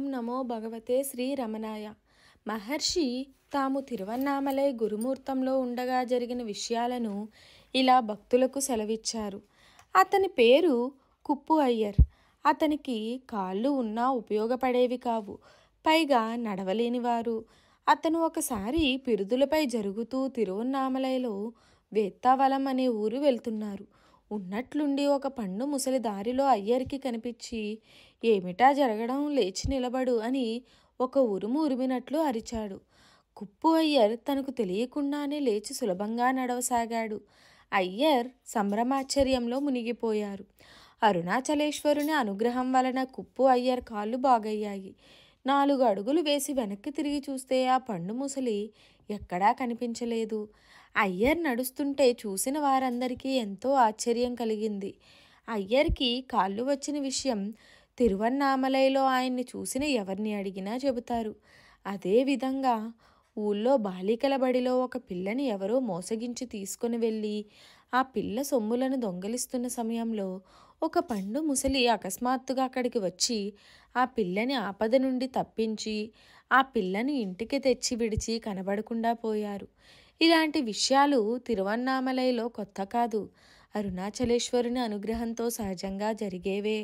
ఓం నమో భగవతే శ్రీ రమణాయ మహర్షి తాము తిరువన్నామలై గురుమూర్తంలో ఉండగా జరిగిన విషయాలను ఇలా భక్తులకు సెలవిచ్చారు అతని పేరు కుప్పు అయ్యర్ అతనికి కాళ్ళు ఉన్నా ఉపయోగపడేవి కావు పైగా నడవలేనివారు అతను ఒకసారి పిరుదులపై జరుగుతూ తిరువన్నామలైలో వేత్తావలం అనే ఊరు వెళ్తున్నారు ఉన్నట్లుండి ఒక పండు ముసలి దారిలో అయ్యర్కి కనిపించి ఏమిటా జరగడం లేచి నిలబడు అని ఒక ఉరుము ఉరిమినట్లు అరిచాడు కుప్పు అయ్యర్ తనకు తెలియకుండానే లేచి సులభంగా నడవసాగాడు అయ్యర్ సంభ్రమాశ్చర్యంలో మునిగిపోయారు అరుణాచలేశ్వరుని అనుగ్రహం వలన కుప్పు అయ్యర్ కాళ్ళు బాగయ్యాయి నాలుగు అడుగులు వేసి వెనక్కి తిరిగి చూస్తే ఆ పండు ముసలి ఎక్కడా కనిపించలేదు అయ్యర్ నడుస్తుంటే చూసిన వారందరికీ ఎంతో ఆశ్చర్యం కలిగింది అయ్యర్కి కాళ్ళు వచ్చిన విషయం తిరువన్నామలైలో ఆయన్ని చూసిన ఎవరిని అడిగినా చెబుతారు అదేవిధంగా ఊళ్ళో బాలికల బడిలో ఒక పిల్లని ఎవరో మోసగించి తీసుకుని వెళ్ళి ఆ పిల్ల సొమ్ములను దొంగలిస్తున్న సమయంలో ఒక పండు ముసలి అకస్మాత్తుగా అక్కడికి వచ్చి ఆ పిల్లని ఆపద నుండి తప్పించి ఆ పిల్లని ఇంటికి తెచ్చి విడిచి కనబడకుండా పోయారు ఇలాంటి విషయాలు తిరువన్నామలైలో కొత్త కాదు అరుణాచలేశ్వరుని అనుగ్రహంతో సహజంగా జరిగేవే